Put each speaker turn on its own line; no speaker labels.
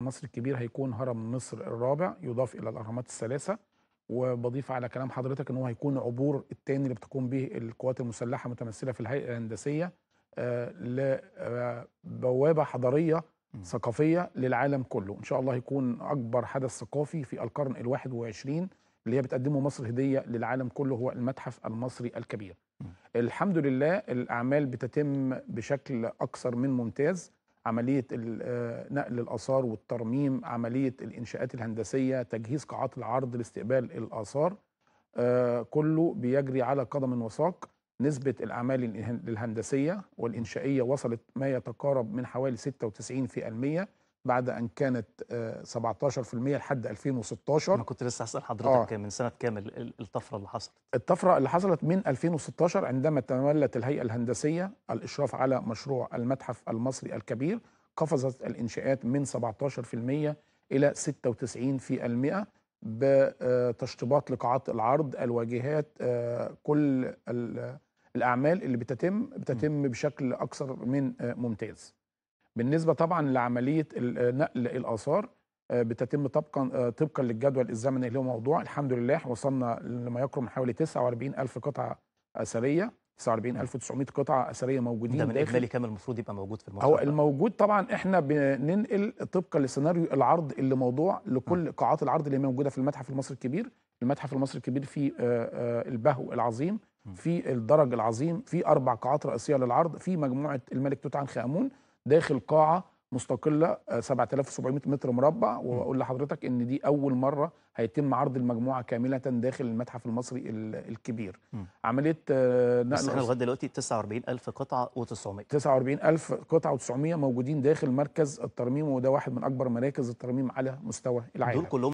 مصر الكبير هيكون هرم مصر الرابع يضاف الى الاهرامات الثلاثه وبضيف على كلام حضرتك ان هو هيكون عبور الثاني اللي بتقوم به القوات المسلحه متمثله في الهيئه الهندسيه آه، لبوابه آه، حضاريه ثقافيه للعالم كله ان شاء الله هيكون اكبر حدث ثقافي في القرن ال21 اللي هي بتقدمه مصر هديه للعالم كله هو المتحف المصري الكبير الحمد لله الاعمال بتتم بشكل اكثر من ممتاز عمليه آه، نقل الاثار والترميم عمليه الانشاءات الهندسيه تجهيز قاعات العرض لاستقبال الاثار آه، كله بيجري على قدم وساق نسبة الأعمال الهندسية والإنشائية وصلت ما يتقارب من حوالي 96% بعد ان كانت 17% آه، لحد 2016 انا كنت لسه هسال حضرتك آه. من سنه كام الطفره اللي حصلت الطفره اللي حصلت من 2016 عندما تولت الهيئه الهندسيه الاشراف على مشروع المتحف المصري الكبير قفزت الانشاءات من 17% الى 96% بتشطيبات آه، لقاعات العرض الواجهات آه، كل الاعمال اللي بتتم بتتم بشكل اكثر من ممتاز بالنسبه طبعا لعمليه آه، نقل الاثار آه، بتتم طبقا آه، طبقا للجدول الزمني اللي هو موضوع الحمد لله وصلنا لما يقرب حوالي 49000 قطعه اثريه 49900 قطعه اثريه موجودين ده من اجمالي كام المفروض يبقى موجود في المتحف هو الموجود طبعا احنا بننقل طبقا لسيناريو العرض اللي موضوع لكل قاعات العرض اللي موجوده في المتحف المصري الكبير المتحف المصري الكبير فيه البهو العظيم في الدرج العظيم في اربع قاعات رئيسيه للعرض في مجموعه الملك توت عنخ امون داخل قاعه مستقله 7700 آه، متر مربع واقول لحضرتك ان دي اول مره هيتم عرض المجموعه كامله داخل المتحف المصري الكبير م. عمليه آه، نقل بس احنا لغايه دلوقتي 49000 قطعه و900 49000 قطعه و900 موجودين داخل مركز الترميم وده واحد من اكبر مراكز الترميم على مستوى العالم دول كلهم